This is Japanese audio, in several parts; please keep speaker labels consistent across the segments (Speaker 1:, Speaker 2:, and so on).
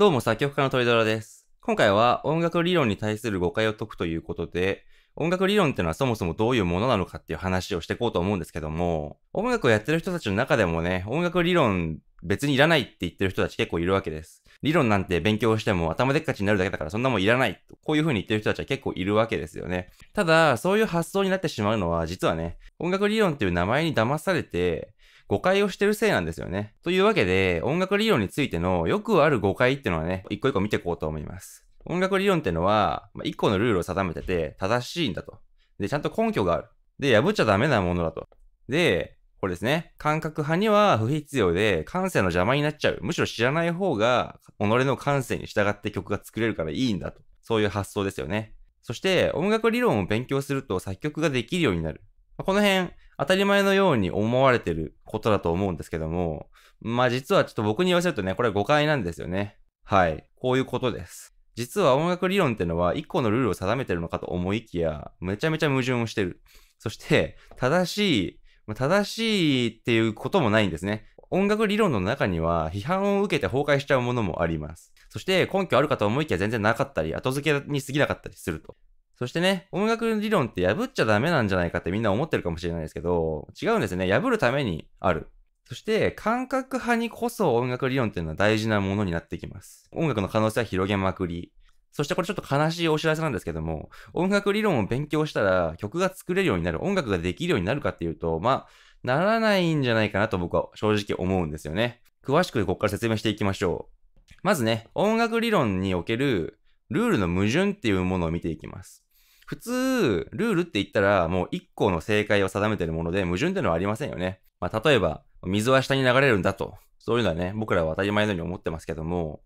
Speaker 1: どうも作曲家の鳥ラです。今回は音楽理論に対する誤解を解くということで、音楽理論ってのはそもそもどういうものなのかっていう話をしていこうと思うんですけども、音楽をやってる人たちの中でもね、音楽理論別にいらないって言ってる人たち結構いるわけです。理論なんて勉強しても頭でっかちになるだけだからそんなもんいらない。こういう風に言ってる人たちは結構いるわけですよね。ただ、そういう発想になってしまうのは実はね、音楽理論っていう名前に騙されて、誤解をしてるせいなんですよね。というわけで、音楽理論についてのよくある誤解っていうのはね、一個一個見ていこうと思います。音楽理論ってのは、まあ、一個のルールを定めてて、正しいんだと。で、ちゃんと根拠がある。で、破っちゃダメなものだと。で、これですね。感覚派には不必要で、感性の邪魔になっちゃう。むしろ知らない方が、己の感性に従って曲が作れるからいいんだと。そういう発想ですよね。そして、音楽理論を勉強すると作曲ができるようになる。この辺、当たり前のように思われてることだと思うんですけども、まあ実はちょっと僕に言わせるとね、これ誤解なんですよね。はい。こういうことです。実は音楽理論ってのは1個のルールを定めてるのかと思いきや、めちゃめちゃ矛盾をしてる。そして、正しい、正しいっていうこともないんですね。音楽理論の中には批判を受けて崩壊しちゃうものもあります。そして根拠あるかと思いきや全然なかったり、後付けに過ぎなかったりすると。そしてね、音楽理論って破っちゃダメなんじゃないかってみんな思ってるかもしれないですけど、違うんですね。破るためにある。そして、感覚派にこそ音楽理論っていうのは大事なものになってきます。音楽の可能性は広げまくり。そしてこれちょっと悲しいお知らせなんですけども、音楽理論を勉強したら曲が作れるようになる、音楽ができるようになるかっていうと、まあ、ならないんじゃないかなと僕は正直思うんですよね。詳しくここから説明していきましょう。まずね、音楽理論におけるルールの矛盾っていうものを見ていきます。普通、ルールって言ったら、もう一個の正解を定めてるもので、矛盾ってのはありませんよね。まあ、例えば、水は下に流れるんだと。そういうのはね、僕らは当たり前のように思ってますけども、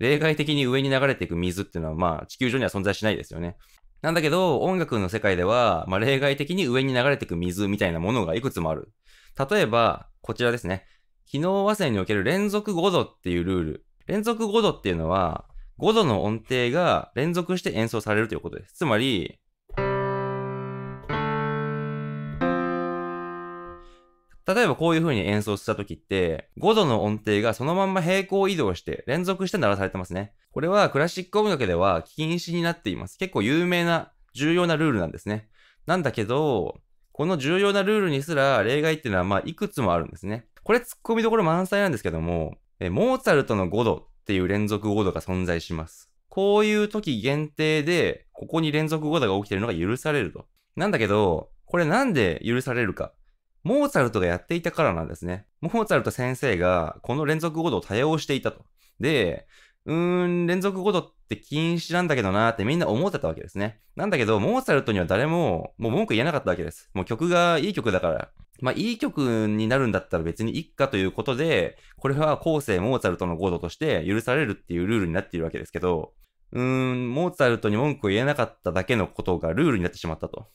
Speaker 1: 例外的に上に流れていく水っていうのは、まあ、地球上には存在しないですよね。なんだけど、音楽の世界では、まあ、例外的に上に流れていく水みたいなものがいくつもある。例えば、こちらですね。機能和声における連続5度っていうルール。連続5度っていうのは、5度の音程が連続して演奏されるということです。つまり、例えばこういう風に演奏した時って、5度の音程がそのまんま平行移動して連続して鳴らされてますね。これはクラシック音楽では禁止になっています。結構有名な重要なルールなんですね。なんだけど、この重要なルールにすら例外っていうのはまあいくつもあるんですね。これ突っ込みどころ満載なんですけども、えモーツァルトの5度っていう連続5度が存在します。こういう時限定で、ここに連続5度が起きてるのが許されると。なんだけど、これなんで許されるかモーツァルトがやっていたからなんですね。モーツァルト先生がこの連続語度を多用していたと。で、うーん、連続語度って禁止なんだけどなーってみんな思ってたわけですね。なんだけど、モーツァルトには誰も、もう文句言えなかったわけです。もう曲がいい曲だから。まあ、いい曲になるんだったら別にいっかということで、これは後世モーツァルトの語度として許されるっていうルールになっているわけですけど、うーん、モーツァルトに文句を言えなかっただけのことがルールになってしまったと。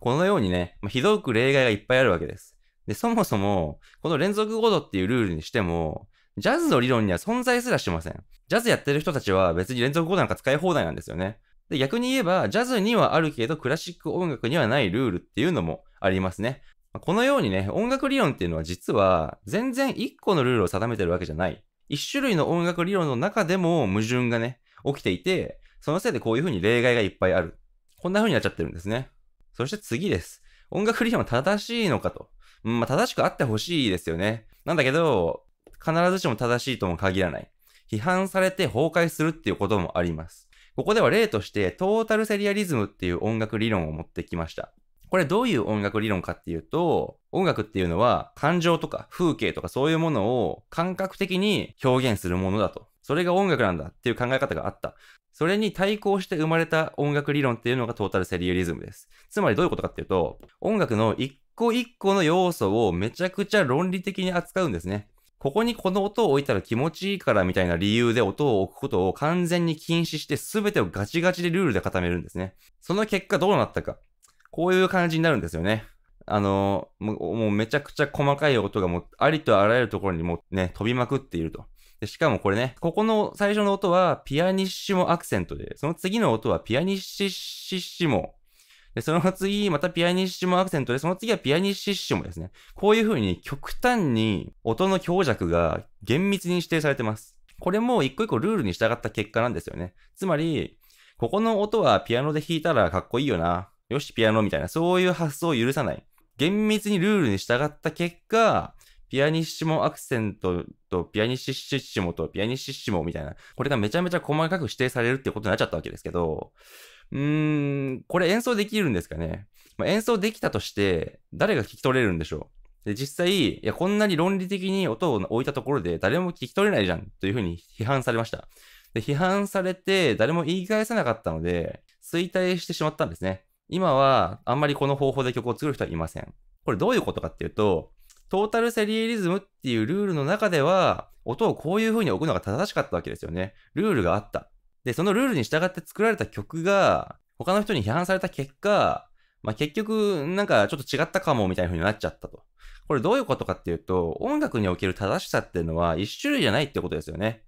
Speaker 1: このようにね、ひどく例外がいっぱいあるわけです。で、そもそも、この連続5度っていうルールにしても、ジャズの理論には存在すらしません。ジャズやってる人たちは別に連続5度なんか使い放題なんですよね。で、逆に言えば、ジャズにはあるけど、クラシック音楽にはないルールっていうのもありますね。このようにね、音楽理論っていうのは実は、全然一個のルールを定めてるわけじゃない。一種類の音楽理論の中でも矛盾がね、起きていて、そのせいでこういう風に例外がいっぱいある。こんな風になっちゃってるんですね。そして次です。音楽理論は正しいのかと。まあ、正しくあってほしいですよね。なんだけど、必ずしも正しいとも限らない。批判されて崩壊するっていうこともあります。ここでは例として、トータルセリアリズムっていう音楽理論を持ってきました。これどういう音楽理論かっていうと、音楽っていうのは感情とか風景とかそういうものを感覚的に表現するものだと。それが音楽なんだっていう考え方があった。それに対抗して生まれた音楽理論っていうのがトータルセリアリズムです。つまりどういうことかっていうと、音楽の一個一個の要素をめちゃくちゃ論理的に扱うんですね。ここにこの音を置いたら気持ちいいからみたいな理由で音を置くことを完全に禁止して全てをガチガチでルールで固めるんですね。その結果どうなったか。こういう感じになるんですよね。あのー、もうめちゃくちゃ細かい音がもうありとあらゆるところにもうね、飛びまくっていると。でしかもこれね、ここの最初の音はピアニッシモアクセントで、その次の音はピアニッシッシモで、その次、またピアニッシモアクセントで、その次はピアニッシッシモですね。こういう風に極端に音の強弱が厳密に指定されてます。これも一個一個ルールに従った結果なんですよね。つまり、ここの音はピアノで弾いたらかっこいいよな。よし、ピアノみたいな、そういう発想を許さない。厳密にルールに従った結果、ピアニッシモアクセントとピアニッシッシッシモとピアニッシッシモみたいな、これがめちゃめちゃ細かく指定されるってことになっちゃったわけですけど、うーん、これ演奏できるんですかね。まあ、演奏できたとして、誰が聞き取れるんでしょう。で、実際、いや、こんなに論理的に音を置いたところで誰も聞き取れないじゃんというふうに批判されました。で、批判されて誰も言い返せなかったので、衰退してしまったんですね。今は、あんまりこの方法で曲を作る人はいません。これどういうことかっていうと、トータルセリエリズムっていうルールの中では、音をこういう風に置くのが正しかったわけですよね。ルールがあった。で、そのルールに従って作られた曲が、他の人に批判された結果、まあ、結局、なんかちょっと違ったかもみたいな風になっちゃったと。これどういうことかっていうと、音楽における正しさっていうのは一種類じゃないってことですよね。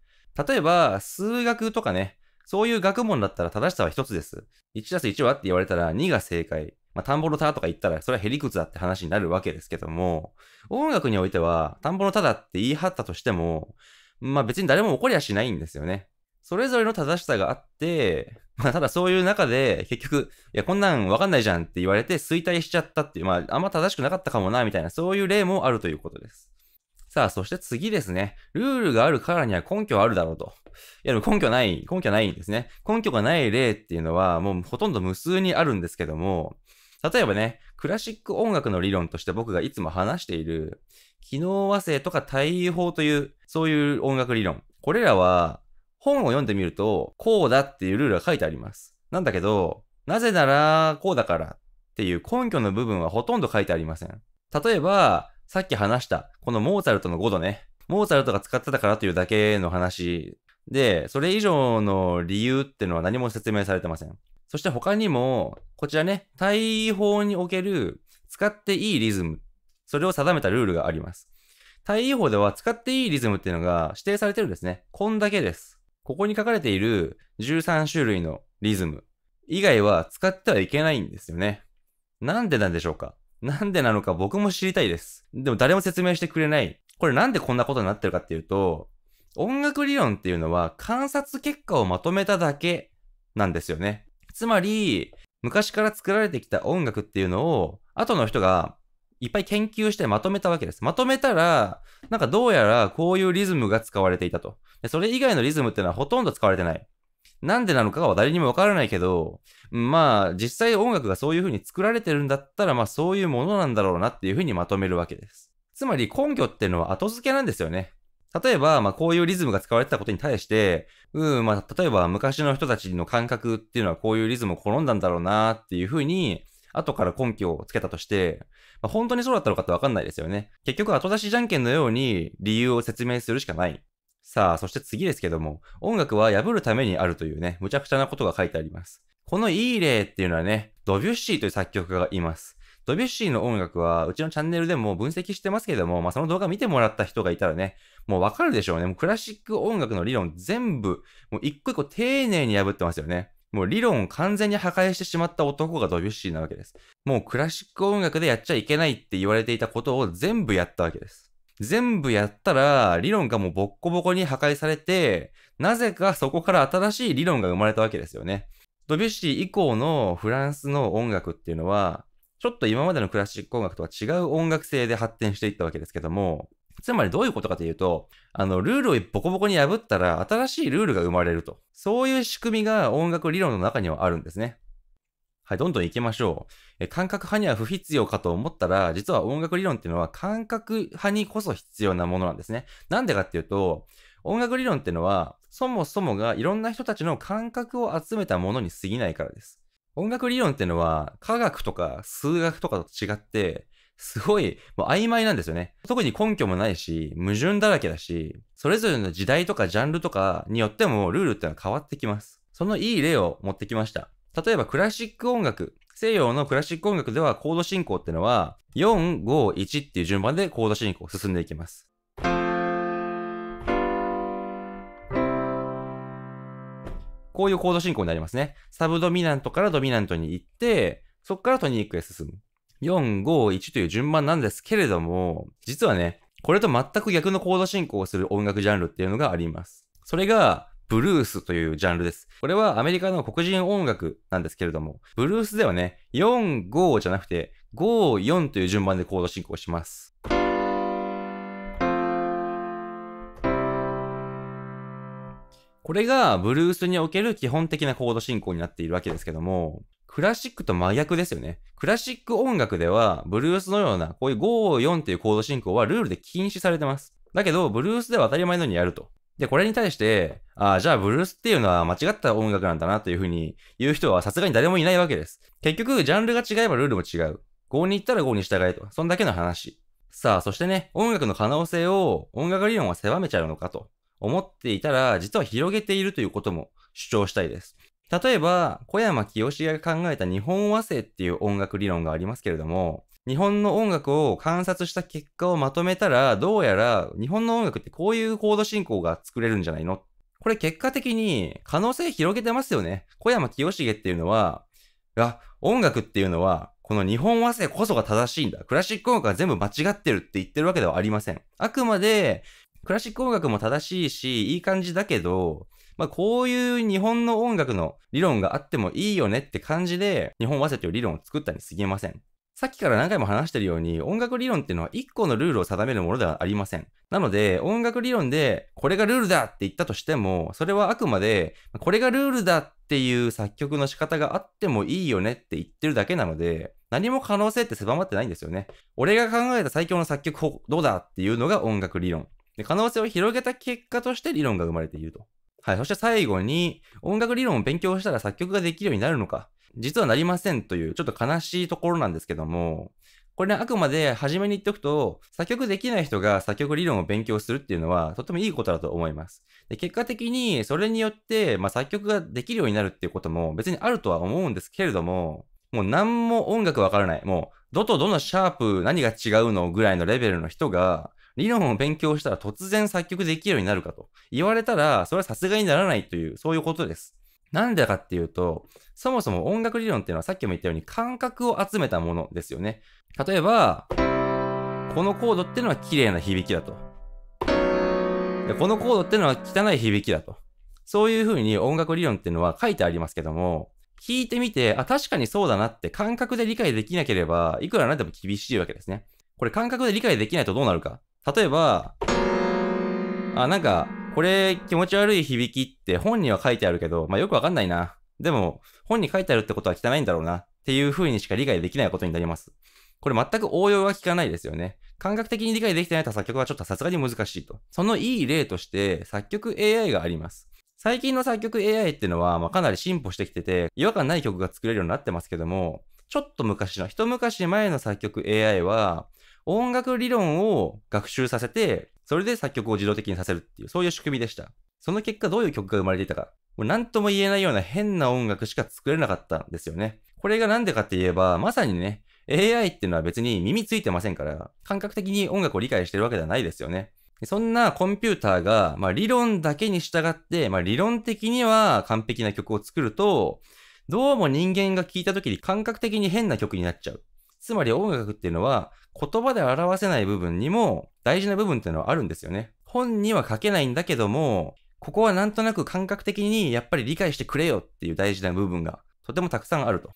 Speaker 1: 例えば、数学とかね、そういう学問だったら正しさは一つです。1たす1はって言われたら2が正解。まあ、田んぼの田とか言ったら、それはヘリクツだって話になるわけですけども、音楽においては、田んぼのただって言い張ったとしても、まあ別に誰も怒りはしないんですよね。それぞれの正しさがあって、まあ、ただそういう中で、結局、いや、こんなんわかんないじゃんって言われて衰退しちゃったっていう、まあ、あんま正しくなかったかもな、みたいな、そういう例もあるということです。さあ、そして次ですね。ルールがあるからには根拠あるだろうと。いや、でも根拠ない、根拠ないんですね。根拠がない例っていうのは、もうほとんど無数にあるんですけども、例えばね、クラシック音楽の理論として僕がいつも話している、機能和声とか対応法という、そういう音楽理論。これらは、本を読んでみると、こうだっていうルールが書いてあります。なんだけど、なぜなら、こうだからっていう根拠の部分はほとんど書いてありません。例えば、さっき話した、このモーツァルトの5度ね。モーツァルトが使ってたからというだけの話で、それ以上の理由ってのは何も説明されてません。そして他にも、こちらね、大法における使っていいリズム、それを定めたルールがあります。大法では使っていいリズムっていうのが指定されてるんですね。こんだけです。ここに書かれている13種類のリズム以外は使ってはいけないんですよね。なんでなんでしょうかなんでなのか僕も知りたいです。でも誰も説明してくれない。これなんでこんなことになってるかっていうと、音楽理論っていうのは観察結果をまとめただけなんですよね。つまり、昔から作られてきた音楽っていうのを、後の人がいっぱい研究してまとめたわけです。まとめたら、なんかどうやらこういうリズムが使われていたと。でそれ以外のリズムってのはほとんど使われてない。なんでなのかは誰にもわからないけど、まあ実際音楽がそういう風に作られてるんだったら、まあそういうものなんだろうなっていう風にまとめるわけです。つまり根拠っていうのは後付けなんですよね。例えば、まあこういうリズムが使われてたことに対して、うん、まあ例えば昔の人たちの感覚っていうのはこういうリズムを好んだんだろうなっていう風に、後から根拠をつけたとして、まあ、本当にそうだったのかってわかんないですよね。結局後出しじゃんけんのように理由を説明するしかない。さあ、そして次ですけども、音楽は破るためにあるというね、むちゃくちゃなことが書いてあります。このいい例っていうのはね、ドビュッシーという作曲家がいます。ドビュッシーの音楽は、うちのチャンネルでも分析してますけども、まあ、その動画見てもらった人がいたらね、もうわかるでしょうね。もうクラシック音楽の理論全部、もう一個一個丁寧に破ってますよね。もう理論を完全に破壊してしまった男がドビュッシーなわけです。もうクラシック音楽でやっちゃいけないって言われていたことを全部やったわけです。全部やったら、理論がもうボッコボコに破壊されて、なぜかそこから新しい理論が生まれたわけですよね。ドビュッシー以降のフランスの音楽っていうのは、ちょっと今までのクラシック音楽とは違う音楽性で発展していったわけですけども、つまりどういうことかというと、あの、ルールをボコボコに破ったら新しいルールが生まれると。そういう仕組みが音楽理論の中にはあるんですね。はい、どんどん行きましょう。え感覚派には不必要かと思ったら、実は音楽理論っていうのは感覚派にこそ必要なものなんですね。なんでかっていうと、音楽理論っていうのは、そもそもがいろんな人たちの感覚を集めたものに過ぎないからです。音楽理論っていうのは、科学とか数学とかと違って、すごい、もう曖昧なんですよね。特に根拠もないし、矛盾だらけだし、それぞれの時代とかジャンルとかによってもルールってのは変わってきます。そのいい例を持ってきました。例えばクラシック音楽。西洋のクラシック音楽ではコード進行ってのは、4、5、1っていう順番でコード進行進んでいきます。こういうコード進行になりますね。サブドミナントからドミナントに行って、そこからトニークへ進む。4、5、1という順番なんですけれども、実はね、これと全く逆のコード進行をする音楽ジャンルっていうのがあります。それが、ブルースというジャンルです。これはアメリカの黒人音楽なんですけれども、ブルースではね、4、5じゃなくて、5、4という順番でコード進行します。これがブルースにおける基本的なコード進行になっているわけですけども、クラシックと真逆ですよね。クラシック音楽では、ブルースのような、こういう5、4っていうコード進行はルールで禁止されてます。だけど、ブルースでは当たり前のようにやると。で、これに対して、ああ、じゃあブルースっていうのは間違った音楽なんだなというふうに言う人はさすがに誰もいないわけです。結局、ジャンルが違えばルールも違う。5に行ったら5に従えと。そんだけの話。さあ、そしてね、音楽の可能性を音楽理論は狭めちゃうのかと思っていたら、実は広げているということも主張したいです。例えば、小山清志が考えた日本和声っていう音楽理論がありますけれども、日本の音楽を観察した結果をまとめたら、どうやら日本の音楽ってこういうコード進行が作れるんじゃないのこれ結果的に可能性広げてますよね。小山清重っていうのは、あ、音楽っていうのは、この日本和声こそが正しいんだ。クラシック音楽は全部間違ってるって言ってるわけではありません。あくまで、クラシック音楽も正しいし、いい感じだけど、まあ、こういう日本の音楽の理論があってもいいよねって感じで、日本和声という理論を作ったにすぎません。さっきから何回も話してるように、音楽理論っていうのは1個のルールを定めるものではありません。なので、音楽理論で、これがルールだって言ったとしても、それはあくまで、これがルールだっていう作曲の仕方があってもいいよねって言ってるだけなので、何も可能性って狭まってないんですよね。俺が考えた最強の作曲法、どうだっていうのが音楽理論。で可能性を広げた結果として理論が生まれていると。はい。そして最後に、音楽理論を勉強したら作曲ができるようになるのか。実はなりませんという、ちょっと悲しいところなんですけども、これね、あくまで初めに言っておくと、作曲できない人が作曲理論を勉強するっていうのは、とてもいいことだと思います。で結果的に、それによって、まあ、作曲ができるようになるっていうことも別にあるとは思うんですけれども、もう何も音楽わからない。もう、どとどのシャープ何が違うのぐらいのレベルの人が、理論を勉強したら突然作曲できるようになるかと言われたら、それはさすがにならないという、そういうことです。なんでかっていうと、そもそも音楽理論っていうのはさっきも言ったように感覚を集めたものですよね。例えば、このコードってのは綺麗な響きだと。でこのコードってのは汚い響きだと。そういう風に音楽理論っていうのは書いてありますけども、聞いてみて、あ、確かにそうだなって感覚で理解できなければ、いくらなんでも厳しいわけですね。これ感覚で理解できないとどうなるか例えば、あ、なんか、これ気持ち悪い響きって本には書いてあるけど、まあよくわかんないな。でも、本に書いてあるってことは汚いんだろうな。っていう風にしか理解できないことになります。これ全く応用が効かないですよね。感覚的に理解できてないと作曲はちょっとさすがに難しいと。そのいい例として、作曲 AI があります。最近の作曲 AI っていうのは、まあ、かなり進歩してきてて、違和感ない曲が作れるようになってますけども、ちょっと昔の、一昔前の作曲 AI は、音楽理論を学習させて、それで作曲を自動的にさせるっていう、そういう仕組みでした。その結果どういう曲が生まれていたか。もう何とも言えないような変な音楽しか作れなかったんですよね。これがなんでかって言えば、まさにね、AI っていうのは別に耳ついてませんから、感覚的に音楽を理解してるわけではないですよね。そんなコンピューターが、まあ、理論だけに従って、まあ、理論的には完璧な曲を作ると、どうも人間が聴いた時に感覚的に変な曲になっちゃう。つまり音楽っていうのは言葉で表せない部分にも大事な部分っていうのはあるんですよね。本には書けないんだけども、ここはなんとなく感覚的にやっぱり理解してくれよっていう大事な部分がとてもたくさんあると。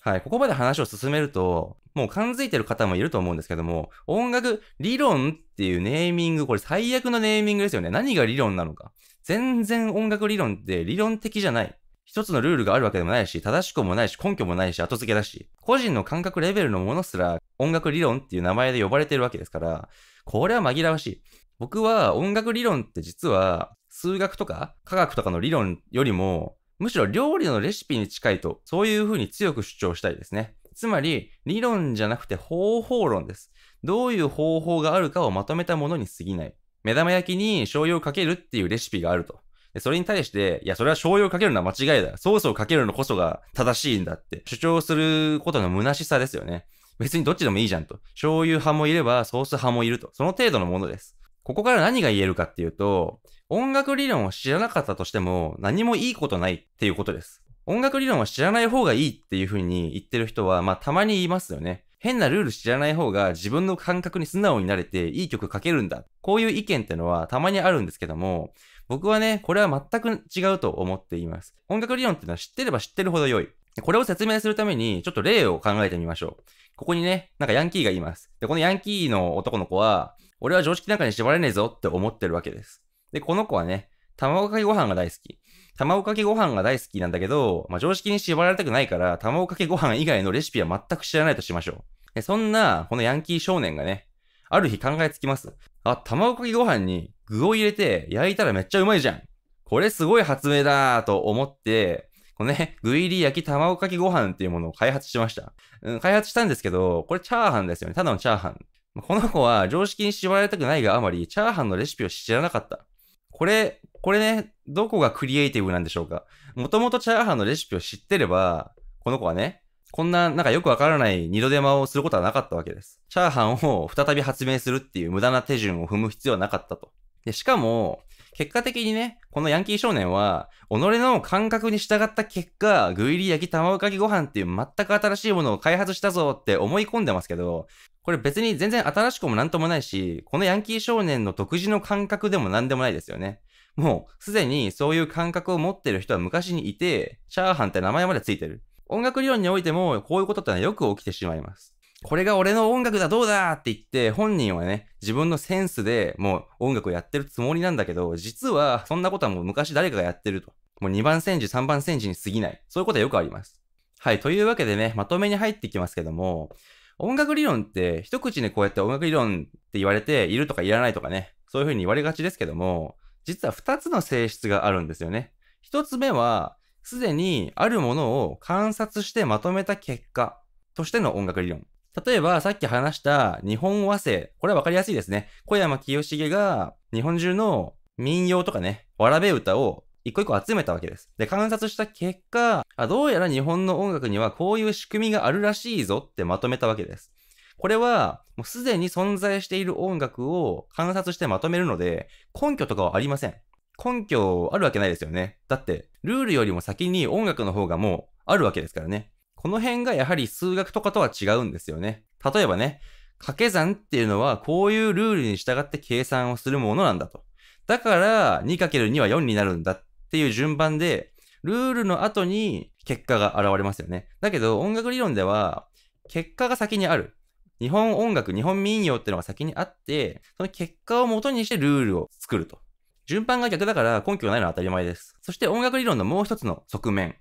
Speaker 1: はい、ここまで話を進めると、もう感づいてる方もいると思うんですけども、音楽理論っていうネーミング、これ最悪のネーミングですよね。何が理論なのか。全然音楽理論って理論的じゃない。一つのルールがあるわけでもないし、正しくもないし、根拠もないし、後付けだし、個人の感覚レベルのものすら音楽理論っていう名前で呼ばれてるわけですから、これは紛らわしい。僕は音楽理論って実は、数学とか科学とかの理論よりも、むしろ料理のレシピに近いと、そういうふうに強く主張したいですね。つまり、理論じゃなくて方法論です。どういう方法があるかをまとめたものに過ぎない。目玉焼きに醤油をかけるっていうレシピがあると。それに対して、いや、それは醤油をかけるのは間違いだ。ソースをかけるのこそが正しいんだって主張することの虚しさですよね。別にどっちでもいいじゃんと。醤油派もいればソース派もいると。その程度のものです。ここから何が言えるかっていうと、音楽理論を知らなかったとしても何もいいことないっていうことです。音楽理論を知らない方がいいっていう風に言ってる人は、まあたまにいますよね。変なルール知らない方が自分の感覚に素直になれていい曲書けるんだ。こういう意見ってのはたまにあるんですけども、僕はね、これは全く違うと思っています。音楽理論っていうのは知ってれば知ってるほど良い。これを説明するために、ちょっと例を考えてみましょう。ここにね、なんかヤンキーがいます。で、このヤンキーの男の子は、俺は常識なんかに縛れねえぞって思ってるわけです。で、この子はね、卵かけご飯が大好き。卵かけご飯が大好きなんだけど、まあ、常識に縛られたくないから、卵かけご飯以外のレシピは全く知らないとしましょう。そんな、このヤンキー少年がね、ある日考えつきます。あ、卵かけご飯に具を入れて焼いたらめっちゃうまいじゃん。これすごい発明だと思って、このね、具入り焼き卵かけご飯っていうものを開発しました。うん、開発したんですけど、これチャーハンですよね。ただのチャーハン。この子は常識に縛られたくないがあまり、チャーハンのレシピを知らなかった。これ、これね、どこがクリエイティブなんでしょうか。もともとチャーハンのレシピを知ってれば、この子はね、こんな、なんかよくわからない二度手間をすることはなかったわけです。チャーハンを再び発明するっていう無駄な手順を踏む必要はなかったと。で、しかも、結果的にね、このヤンキー少年は、己の感覚に従った結果、グイリ焼き卵かけご飯っていう全く新しいものを開発したぞって思い込んでますけど、これ別に全然新しくもなんともないし、このヤンキー少年の独自の感覚でもなんでもないですよね。もう、すでにそういう感覚を持ってる人は昔にいて、チャーハンって名前までついてる。音楽理論においても、こういうことってのはよく起きてしまいます。これが俺の音楽だどうだって言って、本人はね、自分のセンスでもう音楽をやってるつもりなんだけど、実はそんなことはもう昔誰かがやってると。もう2番戦時、3番戦時に過ぎない。そういうことはよくあります。はい。というわけでね、まとめに入っていきますけども、音楽理論って一口にこうやって音楽理論って言われているとかいらないとかね、そういうふうに言われがちですけども、実は2つの性質があるんですよね。1つ目は、すでにあるものを観察してまとめた結果としての音楽理論。例えば、さっき話した日本和声。これはわかりやすいですね。小山清重が日本中の民謡とかね、わらべ歌を一個一個集めたわけです。で、観察した結果、あどうやら日本の音楽にはこういう仕組みがあるらしいぞってまとめたわけです。これは、もうすでに存在している音楽を観察してまとめるので、根拠とかはありません。根拠あるわけないですよね。だって、ルールよりも先に音楽の方がもうあるわけですからね。この辺がやはり数学とかとは違うんですよね。例えばね、掛け算っていうのはこういうルールに従って計算をするものなんだと。だから 2×2 は4になるんだっていう順番で、ルールの後に結果が現れますよね。だけど音楽理論では結果が先にある。日本音楽、日本民謡ってのが先にあって、その結果を元にしてルールを作ると。順番が逆だから根拠がないのは当たり前です。そして音楽理論のもう一つの側面。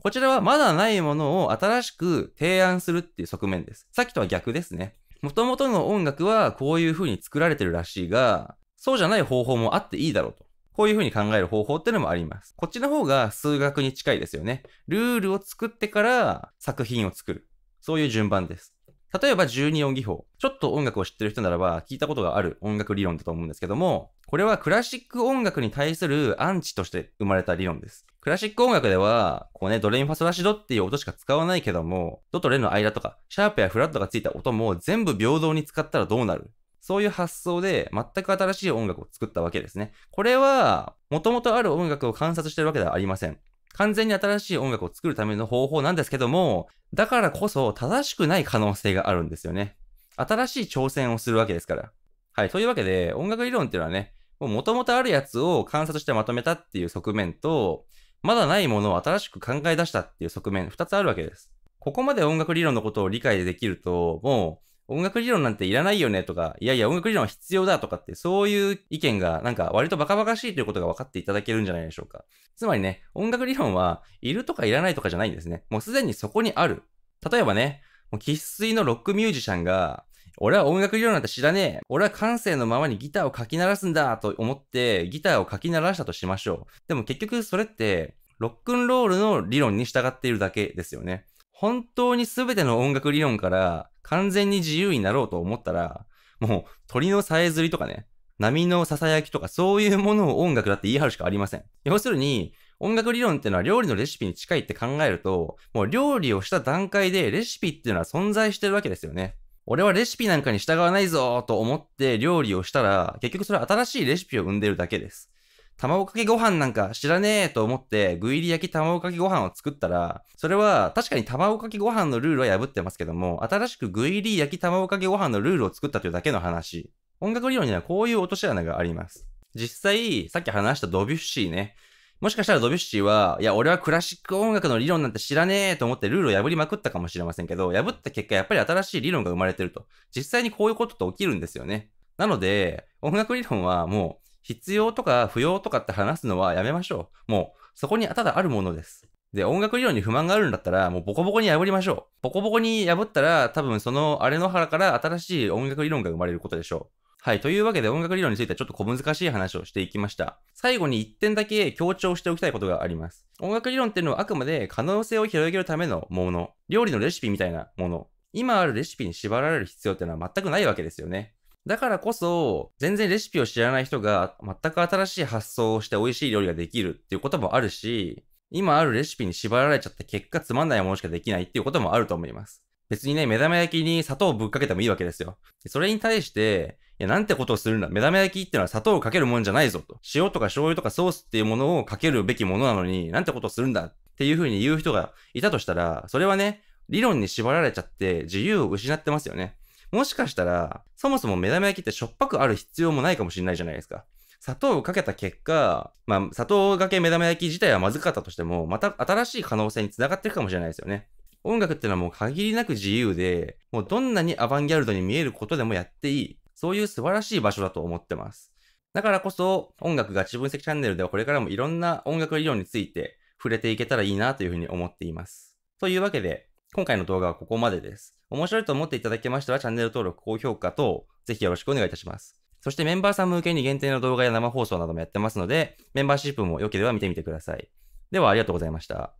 Speaker 1: こちらはまだないものを新しく提案するっていう側面です。さっきとは逆ですね。もともとの音楽はこういう風に作られてるらしいが、そうじゃない方法もあっていいだろうと。こういう風に考える方法っていうのもあります。こっちの方が数学に近いですよね。ルールを作ってから作品を作る。そういう順番です。例えば12音技法。ちょっと音楽を知ってる人ならば聞いたことがある音楽理論だと思うんですけども、これはクラシック音楽に対するアンチとして生まれた理論です。クラシック音楽では、こうね、ドレインファソラシドっていう音しか使わないけども、ドとレの間とか、シャープやフラットがついた音も全部平等に使ったらどうなるそういう発想で全く新しい音楽を作ったわけですね。これは、もともとある音楽を観察してるわけではありません。完全に新しい音楽を作るための方法なんですけども、だからこそ正しくない可能性があるんですよね。新しい挑戦をするわけですから。はい。というわけで、音楽理論っていうのはね、もともとあるやつを観察してまとめたっていう側面と、まだないものを新しく考え出したっていう側面、二つあるわけです。ここまで音楽理論のことを理解できると、もう音楽理論なんていらないよねとか、いやいや音楽理論は必要だとかって、そういう意見がなんか割とバカバカしいということが分かっていただけるんじゃないでしょうか。つまりね、音楽理論はいるとかいらないとかじゃないんですね。もうすでにそこにある。例えばね、もう喫水のロックミュージシャンが俺は音楽理論なんて知らねえ。俺は感性のままにギターをかき鳴らすんだと思って、ギターをかき鳴らしたとしましょう。でも結局それって、ロックンロールの理論に従っているだけですよね。本当に全ての音楽理論から完全に自由になろうと思ったら、もう鳥のさえずりとかね、波の囁きとかそういうものを音楽だって言い張るしかありません。要するに、音楽理論っていうのは料理のレシピに近いって考えると、もう料理をした段階でレシピっていうのは存在してるわけですよね。俺はレシピなんかに従わないぞと思って料理をしたら、結局それは新しいレシピを生んでるだけです。卵かけご飯なんか知らねえと思って具入り焼き卵かけご飯を作ったら、それは確かに卵かけご飯のルールは破ってますけども、新しく具入り焼き卵かけご飯のルールを作ったというだけの話。音楽理論にはこういう落とし穴があります。実際、さっき話したドビュッシーね。もしかしたらドビュッシーは、いや、俺はクラシック音楽の理論なんて知らねえと思ってルールを破りまくったかもしれませんけど、破った結果、やっぱり新しい理論が生まれてると。実際にこういうことって起きるんですよね。なので、音楽理論はもう、必要とか不要とかって話すのはやめましょう。もう、そこにただあるものです。で、音楽理論に不満があるんだったら、もうボコボコに破りましょう。ボコボコに破ったら、多分その荒れの腹から新しい音楽理論が生まれることでしょう。はい。というわけで音楽理論についてはちょっと小難しい話をしていきました。最後に1点だけ強調しておきたいことがあります。音楽理論っていうのはあくまで可能性を広げるためのもの。料理のレシピみたいなもの。今あるレシピに縛られる必要っていうのは全くないわけですよね。だからこそ、全然レシピを知らない人が全く新しい発想をして美味しい料理ができるっていうこともあるし、今あるレシピに縛られちゃった結果つまんないものしかできないっていうこともあると思います。別にね、目玉焼きに砂糖をぶっかけてもいいわけですよ。それに対して、いや、なんてことをするんだ。目玉焼きってのは砂糖をかけるもんじゃないぞと。塩とか醤油とかソースっていうものをかけるべきものなのに、なんてことをするんだっていうふうに言う人がいたとしたら、それはね、理論に縛られちゃって自由を失ってますよね。もしかしたら、そもそも目玉焼きってしょっぱくある必要もないかもしれないじゃないですか。砂糖をかけた結果、まあ、砂糖がけ目玉焼き自体はまずかったとしても、また新しい可能性につながってるかもしれないですよね。音楽ってのはもう限りなく自由で、もうどんなにアバンギャルドに見えることでもやっていい。そういう素晴らしい場所だと思ってます。だからこそ、音楽が自分席チャンネルではこれからもいろんな音楽理論について触れていけたらいいなというふうに思っています。というわけで、今回の動画はここまでです。面白いと思っていただけましたらチャンネル登録、高評価等、ぜひよろしくお願いいたします。そしてメンバーさん向けに限定の動画や生放送などもやってますので、メンバーシップも良ければ見てみてください。ではありがとうございました。